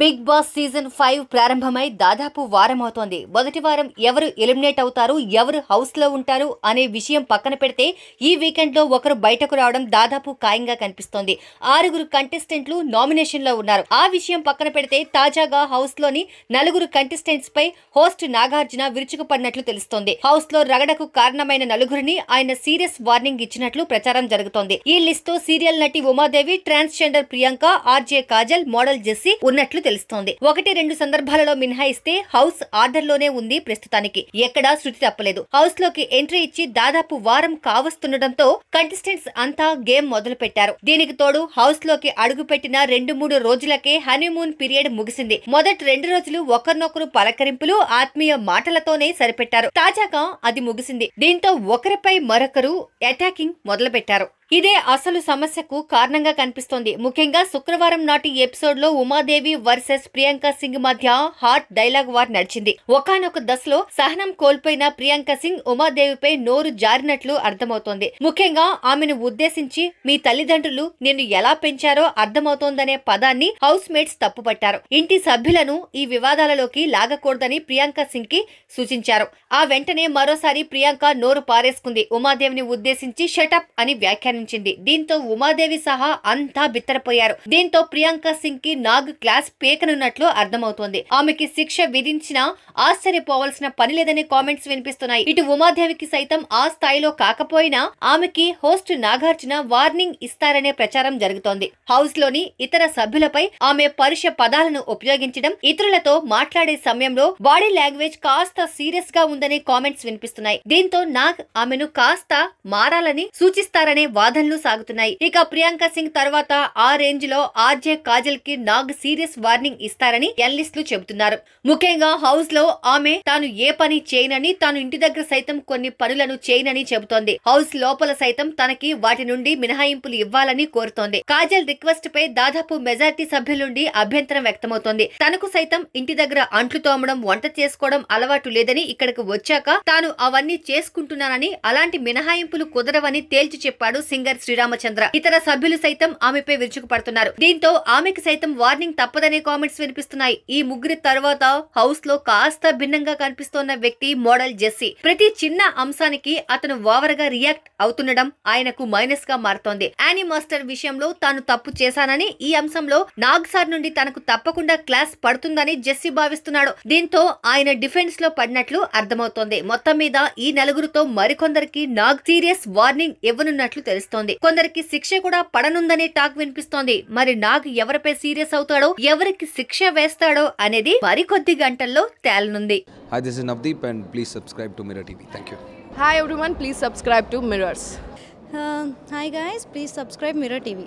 big boss season five ప్రారంభమై దాదాపు వారం అవుతోంది మొదటి వారం ఎవరు ఎలిమినేట్ అవుతారు ఎవరు హౌస్లో ఉంటారు అనే విషయం పక్కన పెడితే ఈ వీకెండ్లో ఒకరు బయటకు రావడం దాదాపు ఖాయంగా కనిపిస్తోంది ఆరుగురు కంటెస్టెంట్లు నామినేషన్లో ఉన్నారు ఆ విషయం పక్కన పెడితే తాజాగా హౌస్లోని నలుగురు కంటెస్టెంట్స్ పై హోస్ట్ నాగార్జున విరుచుకుపడినట్లు తెలుస్తోంది హౌస్లో రగడకు కారణమైన నలుగురిని ఆయన సీరియస్ వార్నింగ్ ఇచ్చినట్లు ప్రచారం జరుగుతోంది ఈ లిస్ట్ సీరియల్ నటి Umadevi transgender Priyanka RJ Kajal model Jessie ఉన్నట్లు తెలుస్తోంది ఒకటి రెండు సందర్భాలలో మినహాయిస్తే హౌస్ ఆర్డర్లోనే ఉంది ప్రస్తుతానికి ఎక్కడా శృతి తప్పలేదు హౌస్ లోకి ఎంట్రీ ఇచ్చి దాదాపు వారం కావస్తుండటంతో కంటెస్టెంట్స్ అంతా గేమ్ మొదలు పెట్టారు దీనికి తోడు హౌస్ లోకి అడుగుపెట్టిన రెండు మూడు రోజులకే హనీమూన్ పీరియడ్ ముగిసింది మొదటి రెండు రోజులు ఒకరినొకరు పలకరింపులు ఆత్మీయ మాటలతోనే సరిపెట్టారు తాజాగా అది ముగిసింది దీంతో ఒకరిపై మరొకరు అటాకింగ్ మొదలుపెట్టారు ఇదే అసలు సమస్యకు కారణంగా కనిపిస్తోంది ముఖ్యంగా శుక్రవారం నాటి ఎపిసోడ్ లో ఉమాదేవి వర్సెస్ ప్రియాంక సింగ్ మధ్య హాట్ డైలాగ్ వార్ నడిచింది ఒకనొక దశలో సహనం కోల్పోయిన ప్రియాంక సింగ్ ఉమాదేవిపై నోరు జారినట్లు అర్థమవుతోంది ముఖ్యంగా ఆమెను ఉద్దేశించి మీ తల్లిదండ్రులు నిన్ను ఎలా పెంచారో అర్థమవుతోందనే పదాన్ని హౌస్ మేట్స్ తప్పుపట్టారు ఇంటి సభ్యులను ఈ వివాదాలలోకి లాగకూడదని ప్రియాంక సింగ్ కి సూచించారు ఆ వెంటనే మరోసారి ప్రియాంక నోరు పారేసుకుంది ఉమాదేవిని ఉద్దేశించి షటప్ అని వ్యాఖ్యానం ప్రయత్నించింది దీంతో ఉమాదేవి సహా అంతా బిత్తరపోయారు దీంతో ప్రియాంక సింగ్ కి నాగ్ క్లాస్ పేకనున్నట్లు అర్థమవుతోంది ఆమెకి శిక్ష విధించినా ఆశ్చర్యపోవాల్సిన పని లేదని కామెంట్స్ వినిపిస్తున్నాయి ఇటు ఉమాదేవికి సైతం ఆ స్థాయిలో కాకపోయినా ఆమెకి హోస్ట్ నాగార్జున వార్నింగ్ ఇస్తారనే ప్రచారం జరుగుతోంది హౌస్ లోని ఇతర సభ్యులపై ఆమె పరుష పదాలను ఉపయోగించడం ఇతరులతో మాట్లాడే సమయంలో బాడీ లాంగ్వేజ్ కాస్త సీరియస్ గా ఉందనే కామెంట్స్ వినిపిస్తున్నాయి దీంతో నాగ్ ఆమెను కాస్త మారాలని సూచిస్తారనే వాదన వాదనలు సాగుతున్నాయి ఇక ప్రియాంక సింగ్ తర్వాత ఆ రేంజ్ లో ఆర్జే కాజల్ కి నాగ్ సీరియస్ వార్నింగ్ ఇస్తారని లు చెబుతున్నారు ముఖ్యంగా హౌస్ లో ఆమె తాను ఏ పని చేయనని తాను ఇంటి దగ్గర సైతం కొన్ని పనులను చేయనని చెబుతోంది హౌస్ లోపల సైతం తనకి వాటి నుండి మినహాయింపులు ఇవ్వాలని కోరుతోంది కాజల్ రిక్వెస్ట్ పై దాదాపు మెజార్టీ సభ్యుల నుండి అభ్యంతరం వ్యక్తమవుతోంది తనకు సైతం ఇంటి దగ్గర అంట్లు తోమడం వంట చేసుకోవడం అలవాటు లేదని ఇక్కడికి వచ్చాక తాను అవన్నీ చేసుకుంటున్నానని అలాంటి మినహాయింపులు కుదరవని తేల్చి చెప్పాడు సింగ్ సింగర్ శ్రీరామచంద్ర ఇతర సభ్యులు సైతం ఆమెపై విరుచుకుపడుతున్నారు దీంతో ఆమెకు సైతం వార్నింగ్ తప్పదనే కామెంట్స్ వినిపిస్తున్నాయి ఈ ముగ్గురి తర్వాత హౌస్ లో కాస్త భిన్నంగా కనిపిస్తోన్న వ్యక్తి మోడల్ జెస్సీ ప్రతి చిన్న అంశానికి అతను ఓవర్ గా రియాక్ట్ అవుతుండడం ఆయనకు మైనస్ గా మారుతోంది యానీ మాస్టర్ విషయంలో తాను తప్పు చేశానని ఈ అంశంలో నాగ్ సార్ నుండి తనకు తప్పకుండా క్లాస్ పడుతుందని జెస్సీ భావిస్తున్నాడు దీంతో ఆయన డిఫెన్స్ లో పడినట్లు అర్థమవుతోంది మొత్తం మీద ఈ నలుగురితో మరికొందరికి నాగ్ సీరియస్ వార్నింగ్ ఇవ్వనున్నట్లు తెలుస్తుంది తెలుస్తోంది కొందరికి శిక్ష కూడా పడనుందనే టాక్ వినిపిస్తోంది మరి నాగ్ ఎవరిపై సీరియస్ అవుతాడో ఎవరికి శిక్ష వేస్తాడో అనేది మరికొద్ది గంటల్లో తేలనుంది hi please subscribe to Mirror TV thank you hi everyone please subscribe to Mirrors hi guys please subscribe Mirror TV